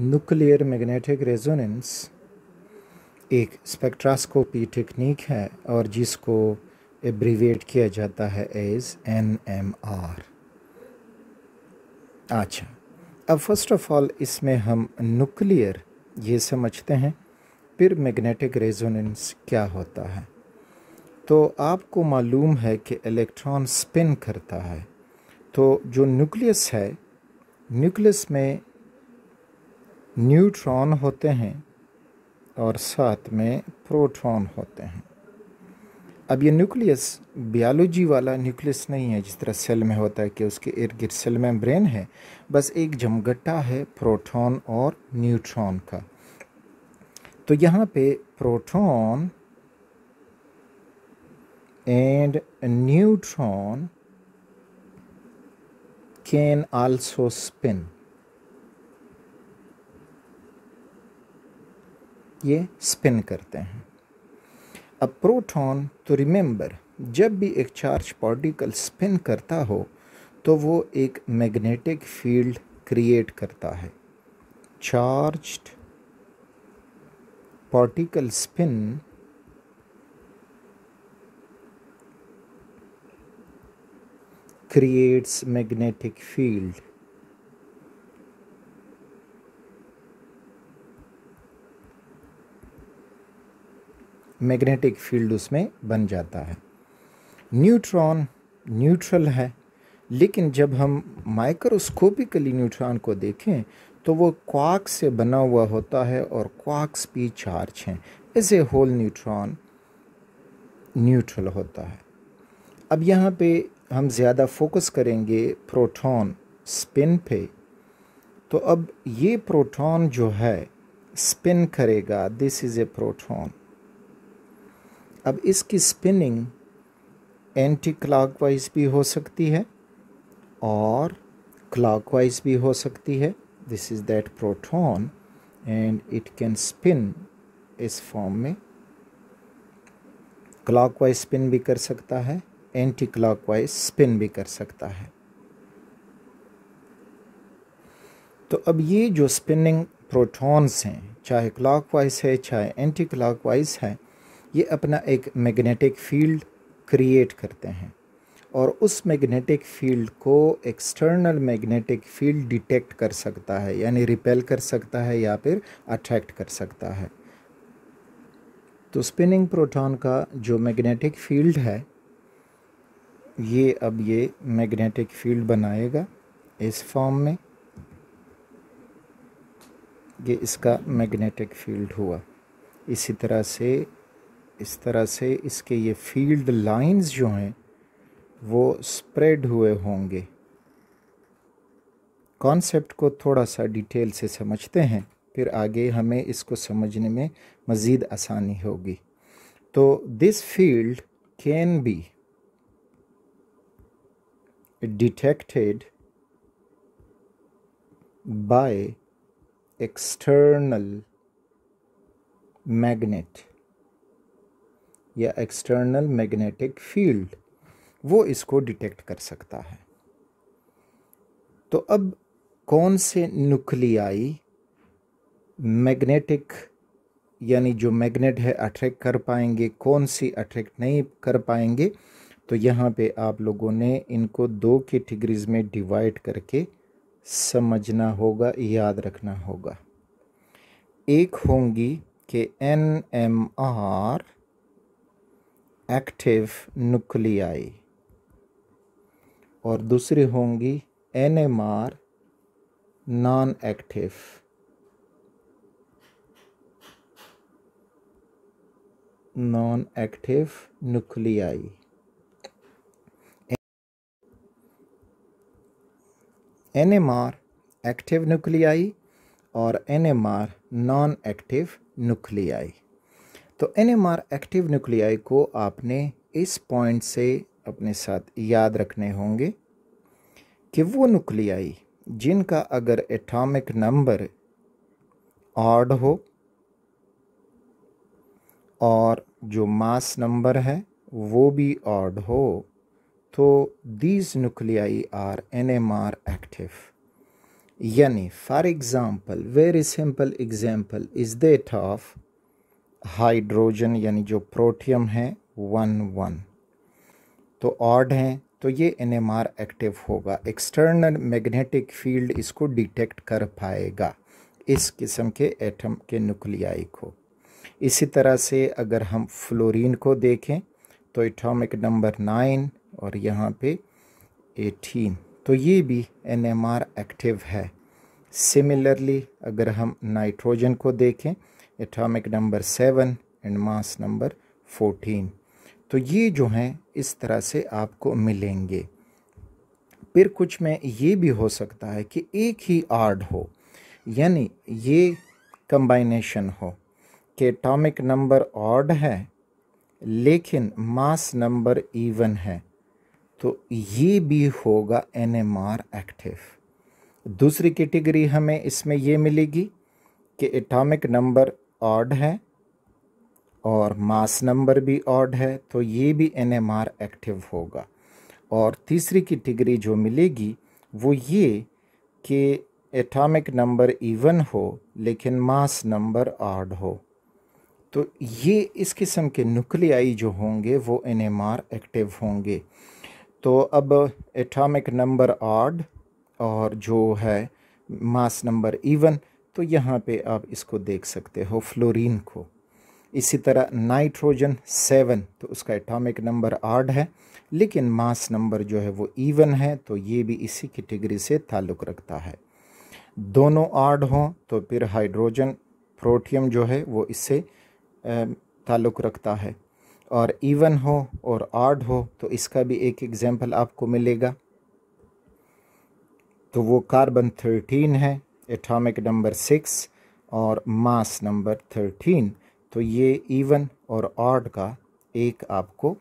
nuclear magnetic resonance एक स्पेक्ट्रास्कोपी technique है और जिसको एब्रीवेट किया जाता है एज एन एम आर अच्छा अब फर्स्ट ऑफ ऑल इसमें हम न्यूक्लियर ये समझते हैं फिर मैग्नेटिक रेजोनेंस क्या होता है तो आपको मालूम है कि इलेक्ट्रॉन स्पिन करता है तो जो न्यूक्लियस है न्यूक्लियस में न्यूट्रॉन होते हैं और साथ में प्रोटॉन होते हैं अब ये न्यूक्लियस बायोलॉजी वाला न्यूक्लियस नहीं है जिस तरह सेल में होता है कि उसके इर्द गिर्द सेल में ब्रेन है बस एक जमगट्टा है प्रोटॉन और न्यूट्रॉन का तो यहाँ पे proton and neutron can also spin ये स्पिन करते हैं अ प्रोटॉन तो रिमेंबर जब भी एक चार्ज पार्टिकल स्पिन करता हो तो वो एक मैग्नेटिक फील्ड क्रिएट करता है charged particle spin creates magnetic field magnetic field उसमें बन जाता है न्यूट्रॉन न्यूट्रल है लेकिन जब हम माइक्रोस्कोपिकली न्यूट्रॉन को देखें तो वो क्वाक से बना हुआ होता है और क्वाक्स भी चार्ज हैं as a whole neutron neutral होता है अब यहाँ पे हम ज़्यादा फोकस करेंगे प्रोटॉन स्पिन पे तो अब ये प्रोटॉन जो है स्पिन करेगा दिस इज़ ए प्रोटॉन अब इसकी स्पिनिंग एंटी क्लॉकवाइज भी हो सकती है और क्लॉकवाइज भी हो सकती है this is that proton and it can spin इस फॉर्म में क्लॉकवाइज स्पिन भी कर सकता है एंटी क्लॉकवाइज स्पिन भी कर सकता है तो अब ये जो स्पिनिंग प्रोटॉन्स हैं चाहे क्लॉकवाइज है चाहे एंटी क्लॉकवाइज है ये अपना एक मैग्नेटिक फील्ड क्रिएट करते हैं और उस मैग्नेटिक फील्ड को एक्सटर्नल मैग्नेटिक फील्ड डिटेक्ट कर सकता है यानी रिपेल कर सकता है या फिर अट्रैक्ट कर सकता है तो स्पिनिंग प्रोटॉन का जो मैग्नेटिक फील्ड है ये अब ये मैग्नेटिक फील्ड बनाएगा इस फॉर्म में ये इसका मैग्नेटिक फील्ड हुआ इसी तरह से इस तरह से इसके ये फील्ड लाइंस जो हैं वो स्प्रेड हुए होंगे कॉन्सेप्ट को थोड़ा सा डिटेल से समझते हैं फिर आगे हमें इसको समझने में मज़ीद आसानी होगी तो this field can be detected by external magnet या एक्सटर्नल मैग्नेटिक फील्ड वो इसको डिटेक्ट कर सकता है तो अब कौन से न्यूक्लियाई मैग्नेटिक यानी जो मैग्नेट है अट्रैक्ट कर पाएंगे कौन सी अट्रैक्ट नहीं कर पाएंगे तो यहाँ पे आप लोगों ने इनको दो कैटेगरीज में डिवाइड करके समझना होगा याद रखना होगा एक होंगी कि N M R active nuclei और दूसरी होंगी N M R non active non active nuclei N M R active nuclei और N M R non active nuclei तो एन एक्टिव न्यूक्लियाई को आपने इस पॉइंट से अपने साथ याद रखने होंगे कि वो न्यूक्लियाई जिनका अगर एटॉमिक नंबर ऑड हो और जो मास नंबर है वो भी ऑड हो तो these nuclei are N M R active यानी for example very simple example is that of hydrogen यानी जो प्रोटियम है वन वन तो ऑड हैं तो ये एन एक्टिव होगा एक्सटर्नल मैग्नेटिक फील्ड इसको डिटेक्ट कर पाएगा इस किस्म के एटम के न्यूक्लियाई को इसी तरह से अगर हम फ्लोरीन को देखें तो एटॉमिक नंबर नाइन और यहाँ पे एटीन तो ये भी एन एक्टिव है सिमिलरली अगर हम नाइट्रोजन को देखें atomic number seven and mass number fourteen तो ये जो हैं इस तरह से आपको मिलेंगे फिर कुछ में ये भी हो सकता है कि एक ही आर्ड हो यानी ये कंबाइनेशन हो कि एटॉमिक नंबर ऑड है लेकिन मास नंबर इवन है तो ये भी होगा एन एम आर एक्टिव दूसरी कैटेगरी हमें इसमें ये मिलेगी कि एटॉमिक नंबर ऑड है और मास नंबर भी ऑड है तो ये भी एन एक्टिव होगा और तीसरी कैटेगरी जो मिलेगी वो ये कि एटॉमिक नंबर इवन हो लेकिन मास नंबर ऑड हो तो ये इस किस्म के नुकलियाई जो होंगे वो एन एक्टिव होंगे तो अब एटॉमिक नंबर ऑड और जो है मास नंबर इवन तो यहाँ पे आप इसको देख सकते हो फ्लोरीन को इसी तरह नाइट्रोजन सेवन तो उसका एटॉमिक नंबर आर्ड है लेकिन मास नंबर जो है वो इवन है तो ये भी इसी कैटेगरी से ताल्लुक़ रखता है दोनों आर्ड हों तो फिर हाइड्रोजन प्रोटियम जो है वो इससे ताल्लुक़ रखता है और इवन हो और आर्ड हो तो इसका भी एक एग्ज़ाम्पल आपको मिलेगा तो वो कार्बन थर्टीन है एटॉमिक नंबर सिक्स और मास नंबर थर्टीन तो ये इवन और ऑड का एक आपको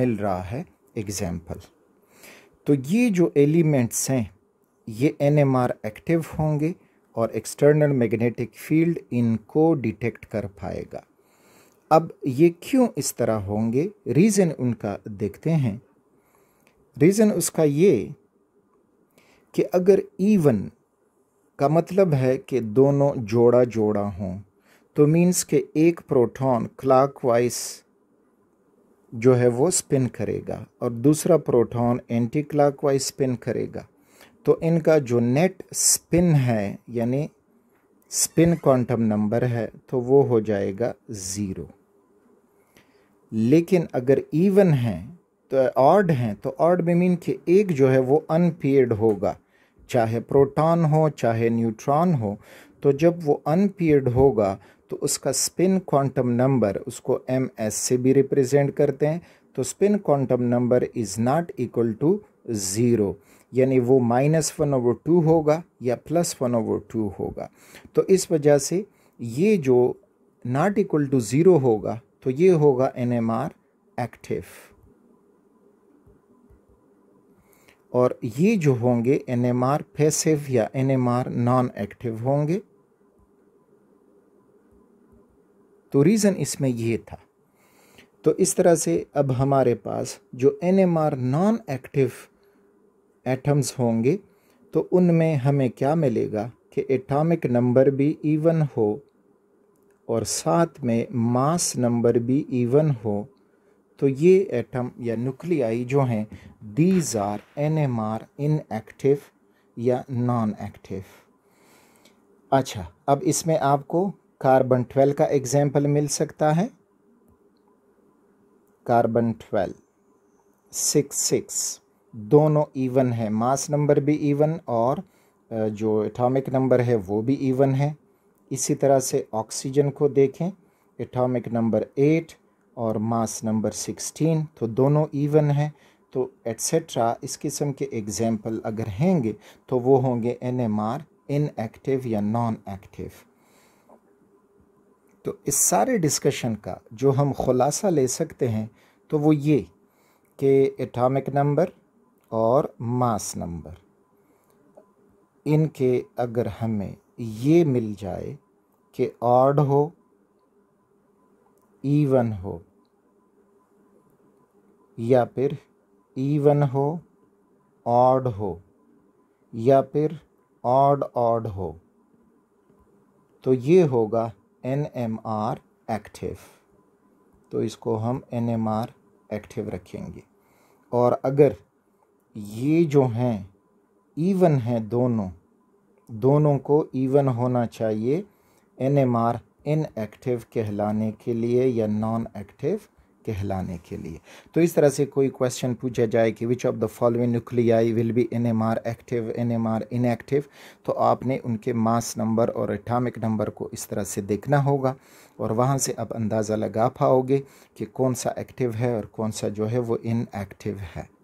मिल रहा है एग्जाम्पल तो ये जो एलिमेंट्स हैं ये एनएमआर एक्टिव होंगे और एक्सटर्नल मैग्नेटिक फील्ड इनको डिटेक्ट कर पाएगा अब ये क्यों इस तरह होंगे रीज़न उनका देखते हैं रीज़न उसका ये कि अगर इवन का मतलब है कि दोनों जोड़ा जोड़ा हों तो मीन्स के एक प्रोटॉन क्लॉकवाइज जो है वो स्पिन करेगा और दूसरा प्रोटॉन एंटी क्लॉकवाइज स्पिन करेगा तो इनका जो नेट स्पिन है यानी स्पिन क्वांटम नंबर है तो वो हो जाएगा ज़ीरो लेकिन अगर इवन है तो ऑर्ड हैं तो ऑर्ड में मीन कि एक जो है वो अनपेड होगा चाहे प्रोटॉन हो चाहे न्यूट्रॉन हो तो जब वो अनपीयर्ड होगा तो उसका स्पिन क्वांटम नंबर उसको एम एस से भी रिप्रेजेंट करते हैं तो spin quantum number is not equal to zero यानी वो माइनस वन ओवर टू होगा या प्लस वन ओवर टू होगा तो इस वजह से ये जो नॉट इक्वल टू ज़ीरो होगा तो ये होगा एन एम आर एक्टिव और ये जो होंगे एन एम आर पैसिव या N M R non active होंगे तो रीज़न इसमें ये था तो इस तरह से अब हमारे पास जो N M R non active atoms होंगे तो उनमें हमें क्या मिलेगा कि एटॉमिक नंबर भी इवन हो और साथ में मास नंबर भी इवन हो तो ये एटम या न्यूक्लियाई जो हैं these are N M R inactive या नॉन एक्टिव अच्छा अब इसमें आपको कार्बन ट्वेल्व का एग्जाम्पल मिल सकता है कार्बन ट्वेल्व सिक्स सिक्स दोनों इवन है मास नंबर भी इवन और जो एटॉमिक नंबर है वो भी इवन है इसी तरह से ऑक्सीजन को देखें एटॉमिक नंबर एट और मास नंबर सिक्सटीन तो दोनों इवन हैं तो एट्सट्रा इस किस्म के एग्ज़ाम्पल अगर होंगे तो वो होंगे एन एम आर इनएक्टिव या नॉन एक्टिव तो इस सारे डिस्कशन का जो हम ख़ुलासा ले सकते हैं तो वो ये कि एटॉमिक नंबर और मास नंबर इनके अगर हमें ये मिल जाए कि ऑड हो इवन हो या फिर ईवन हो ऑड हो या फिर ऑड ऑड हो तो ये होगा एन एम आर एक्टिव तो इसको हम एन एम आर एक्टिव रखेंगे और अगर ये जो हैं ईवन हैं दोनों दोनों को ईवन होना चाहिए N M R inactive कहलाने के लिए या नॉन एक्टिव कहलाने के लिए तो इस तरह से कोई क्वेश्चन पूछा जाए कि which of the following nuclei will be N M R active N M R inactive तो आपने उनके मास नंबर और एटॉमिक नंबर को इस तरह से देखना होगा और वहाँ से आप अंदाज़ा लगा पाओगे कि कौन सा एक्टिव है और कौन सा जो है वो इनएक्टिव है